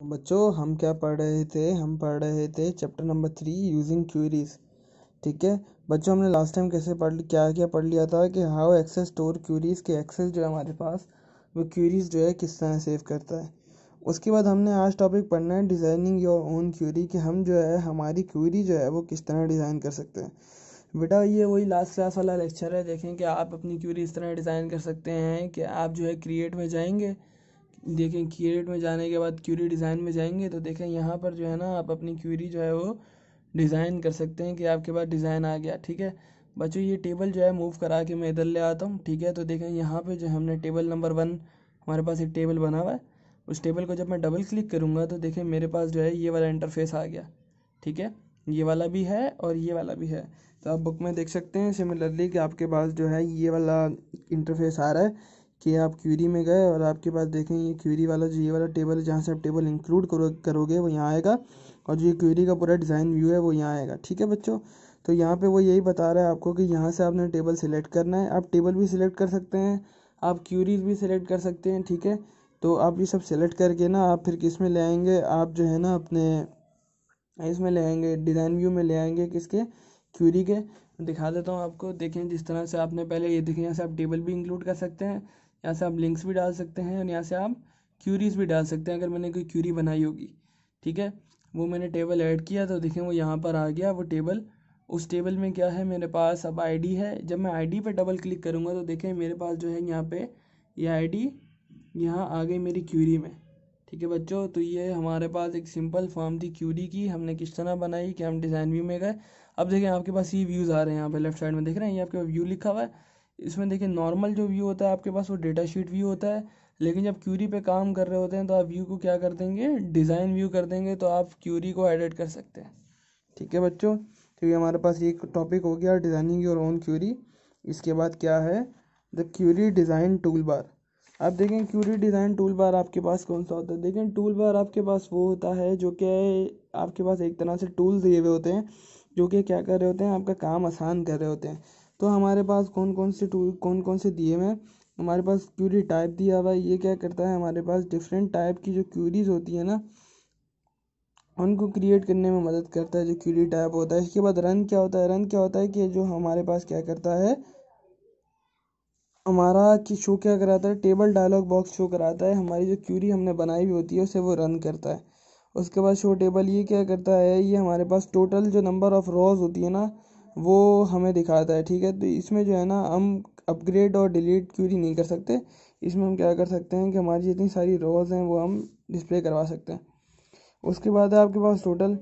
तो बच्चों हम क्या पढ़ रहे थे हम पढ़ रहे थे chapter number three using queries ठीक है बच्चों हमने लास्ट टाइम कैसे पढ़ क्या क्या पढ़ लिया था कि हाउ एक्सेस स्टोर क्यूरीज के एक्सेस जो है हमारे पास वो क्यूरीज जो है किस तरह सेव करता है उसके बाद हमने आज टॉपिक पढ़ना है डिज़ाइनिंग योर ओन क्यूरी कि हम जो है हमारी क्यूरी जो है वो किस तरह डिज़ाइन कर सकते हैं बेटा ये वही लास्ट क्लास वाला लेक्चर है देखें कि आप अपनी क्यूरी इस तरह डिज़ाइन कर सकते हैं कि आप जो है क्रिएट में जाएंगे देखें क्यूरेट में जाने के बाद क्यूरी डिज़ाइन में जाएंगे तो देखें यहाँ पर जो है ना आप अपनी क्यूरी जो है वो डिज़ाइन कर सकते हैं कि आपके पास डिज़ाइन आ गया ठीक है बच्चों ये टेबल जो है मूव करा के मैं इधर ले आता हूँ ठीक है तो देखें यहाँ पे जो हमने टेबल नंबर वन हमारे पास एक टेबल बना हुआ है उस टेबल को जब मैं डबल क्लिक करूँगा तो देखें मेरे पास जो है ये वाला इंटरफेस आ गया ठीक है ये वाला भी है और ये वाला भी है तो आप बुक में देख सकते हैं सिमिलरली कि आपके पास जो है ये वाला इंटरफेस आ रहा है कि आप क्यूरी में गए और आपके पास देखें ये क्यूरी वाला जो ये वाला टेबल है जहाँ से आप टेबल इंक्लूड करो करोगे वो यहाँ आएगा और जो ये क्यूरी का पूरा डिज़ाइन व्यू है वो यहाँ आएगा ठीक है बच्चों तो यहाँ पे वो यही बता रहा है आपको कि यहाँ से आपने टेबल सिलेक्ट करना है आप टेबल भी सिलेक्ट कर सकते हैं आप क्यूरीज भी सिलेक्ट कर सकते हैं ठीक है तो आप ये सब सेलेक्ट करके ना आप फिर किस में ले आएंगे आप जो है ना अपने इसमें ले आएंगे डिज़ाइन व्यू में ले आएंगे किसके क्यूरी के दिखा देता हूँ आपको देखें जिस तरह से आपने पहले ये देखें यहाँ से आप टेबल भी इंक्लूड कर सकते हैं यहाँ से आप लिंक्स भी डाल सकते हैं और यहाँ से आप क्यूरीज भी डाल सकते हैं अगर मैंने कोई क्यूरी बनाई होगी ठीक है वो मैंने टेबल ऐड किया तो देखें वो यहाँ पर आ गया वो टेबल उस टेबल में क्या है मेरे पास अब आईडी है जब मैं आईडी पर डबल क्लिक करूँगा तो देखें मेरे पास जो है यहाँ पे ये आई डी यहाँ आ गई मेरी क्यूरी में ठीक है बच्चों तो ये हमारे पास एक सिंपल फॉर्म थी क्यूरी की हमने किस तरह बनाई कि हम डिज़ाइन व्यू में गए अब देखें आपके पास ये व्यूज़ आ रहे हैं यहाँ पे लेफ्ट साइड में देख रहे हैं ये आपके पास व्यू लिखा हुआ है इसमें देखिए नॉर्मल जो व्यू होता है आपके पास वो डेटा शीट व्यू होता है लेकिन जब क्यूरी पे काम कर रहे होते हैं तो आप व्यू को क्या कर देंगे डिज़ाइन व्यू कर देंगे तो आप क्यूरी को एडिट कर सकते हैं ठीक है बच्चों तो ये हमारे पास एक टॉपिक हो गया डिज़ाइनिंग योर ओन क्यूरी इसके बाद क्या है the query design toolbar आप देखें क्यूरी डिज़ाइन टूल बार आपके पास कौन सा होता है देखें टूल बार आपके पास वो होता है जो कि आपके पास एक तरह से टूल दिए हुए होते हैं जो कि क्या कर रहे होते हैं आपका काम आसान कर रहे होते हैं तो हमारे पास कौन कौन से टू कौन कौन से दिए हुए हैं हमारे पास क्यूरी टाइप दिया हुआ है ये क्या करता है हमारे पास डिफरेंट टाइप की जो क्यूरीज होती है ना उनको क्रिएट करने में मदद करता है जो क्यूरी टाइप होता है इसके बाद रन क्या होता है रन क्या होता है कि जो हमारे पास क्या करता है हमारा कि शो क्या कराता है टेबल डायलॉग बॉक्स शो कराता है हमारी जो क्यूरी हमने बनाई हुई होती है उसे वो रन करता है उसके बाद शो टेबल ये क्या करता है ये हमारे पास टोटल जो नंबर ऑफ़ रोज़ होती है ना वो हमें दिखाता है ठीक है तो इसमें जो है ना हम अपग्रेड और डिलीट क्यूरी नहीं कर सकते इसमें हम क्या कर सकते हैं कि हमारी जितनी सारी रोज़ हैं वो हम डिस्प्ले करवा सकते हैं उसके बाद है आपके पास टोटल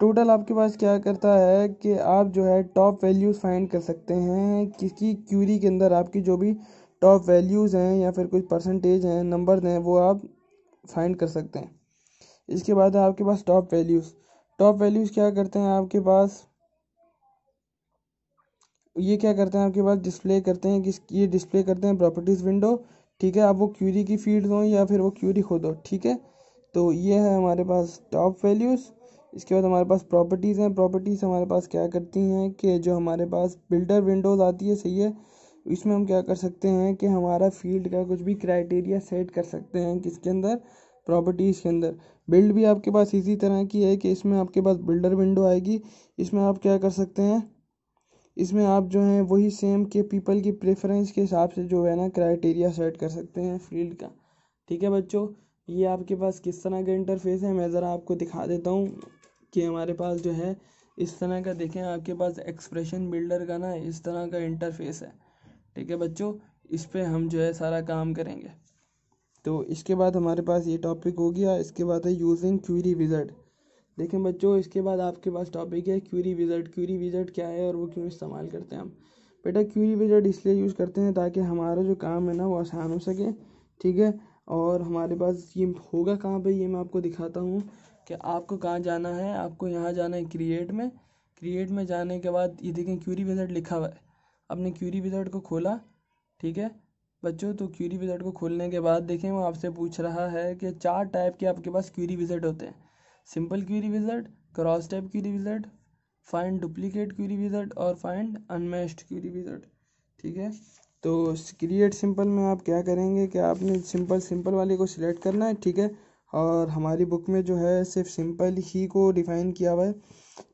टोटल आपके पास क्या करता है कि आप जो है टॉप वैल्यूज़ फाइंड कर सकते हैं किसकी क्यूरी के अंदर आपकी जो भी टॉप वैल्यूज़ हैं या फिर कुछ परसेंटेज हैं नंबर हैं वो आप फाइंड कर सकते हैं इसके बाद है आपके पास टॉप वैल्यूज़ टॉप वैल्यूज़ क्या करते हैं आपके पास ये क्या करते हैं आपके पास डिस्प्ले करते हैं कि ये डिस्प्ले करते हैं प्रॉपर्टीज़ विंडो ठीक है आप वो क्यूरी की फील्ड हो या फिर वो क्यूरी खुद हो ठीक है तो ये है हमारे पास टॉप वैल्यूज़ इसके बाद हमारे पास प्रॉपर्टीज़ हैं प्रॉपर्टीज़ हमारे पास क्या करती हैं कि जो हमारे पास बिल्डर विंडोज़ आती है सही है इसमें हम क्या कर सकते हैं कि हमारा फील्ड का कुछ भी क्राइटेरिया सेट कर सकते हैं किसके अंदर प्रॉपर्टीज़ के अंदर बिल्ड भी आपके पास इसी तरह की है कि इसमें आपके पास बिल्डर विंडो आएगी इसमें आप क्या कर सकते हैं इसमें आप जो है वही सेम के पीपल की प्रेफरेंस के हिसाब से जो है ना क्राइटेरिया सेट कर सकते हैं फील्ड का ठीक है बच्चों ये आपके पास किस तरह का इंटरफेस है मैं ज़रा आपको दिखा देता हूँ कि हमारे पास जो है इस तरह का देखें आपके पास एक्सप्रेशन बिल्डर का ना इस तरह का इंटरफेस है ठीक है बच्चों इस पर हम जो है सारा काम करेंगे तो इसके बाद हमारे पास ये टॉपिक हो गया इसके बाद है यूजिंग क्यूरी विजट देखें बच्चों इसके बाद आपके पास टॉपिक है क्यूरी विजट क्यूरी विजट क्या है और वो क्यों इस्तेमाल करते हैं हम बेटा क्यूरी विजट इसलिए यूज़ करते हैं ताकि हमारा जो काम है ना वो आसान हो सके ठीक है और हमारे पास ये होगा कहाँ पे ये मैं आपको दिखाता हूँ कि आपको कहाँ जाना है आपको यहाँ जाना है क्रिएट में क्रिएट में जाने के बाद ये देखें क्यूरी विजट लिखा हुआ है आपने क्यूरी विजट को खोला ठीक है बच्चों तो क्यूरी विजट को खोलने के बाद देखें वो आपसे पूछ रहा है कि चार टाइप के आपके पास क्यूरी विजट होते हैं simple query wizard crosstab query wizard find duplicate query wizard और फाइंड अनमेस्ड क्यूरी विजट ठीक है तो क्रिएट सिंपल में आप क्या करेंगे कि आपने सिंपल सिंपल वाले को सिलेक्ट करना है ठीक है और हमारी बुक में जो है सिर्फ सिंपल ही को डिफाइन किया हुआ है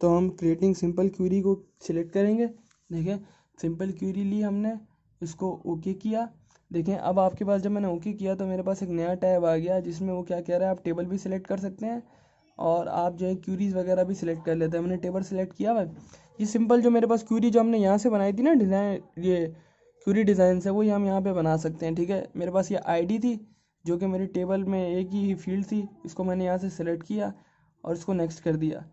तो हम क्रिएटिंग सिंपल क्यूरी को सिलेक्ट करेंगे देखें सिंपल क्यूरी ली हमने इसको ओके किया देखें अब आपके पास जब मैंने ओके किया तो मेरे पास एक नया टैब आ गया जिसमें वो क्या कह रहा है आप टेबल भी सिलेक्ट कर सकते हैं और आप जो है क्यूरीज वगैरह भी सिलेक्ट कर लेते हैं मैंने टेबल सेलेक्ट किया हुआ है ये सिंपल जो मेरे पास क्यूरी जो हमने यहाँ से बनाई थी ना डिज़ाइन ये क्यूरी डिज़ाइन है वो ये हम यहाँ पे बना सकते हैं ठीक है मेरे पास ये आईडी थी जो कि मेरी टेबल में एक ही फील्ड थी इसको मैंने यहाँ से सेलेक्ट किया और इसको नेक्स्ट कर दिया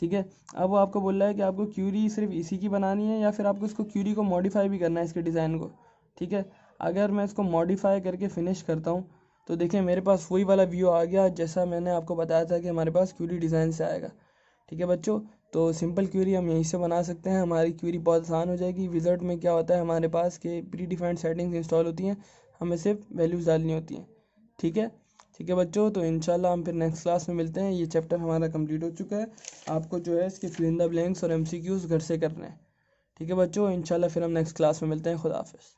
ठीक है अब वो आपको बोल रहा है कि आपको क्यूरी सिर्फ इसी की बनानी है या फिर आपको इसको क्यूरी को मॉडिफाई भी करना है इसके डिज़ाइन को ठीक है अगर मैं इसको मॉडिफाई करके फिनिश करता हूँ तो देखिए मेरे पास वही वाला व्यू आ गया जैसा मैंने आपको बताया था कि हमारे पास क्यूरी डिज़ाइन से आएगा ठीक है बच्चों तो सिंपल क्यूरी हम यहीं से बना सकते हैं हमारी क्यूरी बहुत आसान हो जाएगी विजर्ट में क्या होता है हमारे पास कि प्री डिफाइंड सेटिंग्स इंस्टॉल होती हैं हमें सिर्फ वैल्यूज़ डालनी होती हैं ठीक है ठीक है बच्चों तो इंशाल्लाह हम फिर नेक्स्ट क्लास में मिलते हैं ये चैप्टर हमारा कंप्लीट हो चुका है आपको जो है इसके फिलिंदा ब्लैंक्स और एम घर से करने हैं ठीक है बच्चों इंशाल्लाह फिर हम नेक्स्ट क्लास में मिलते हैं खुदाफिज़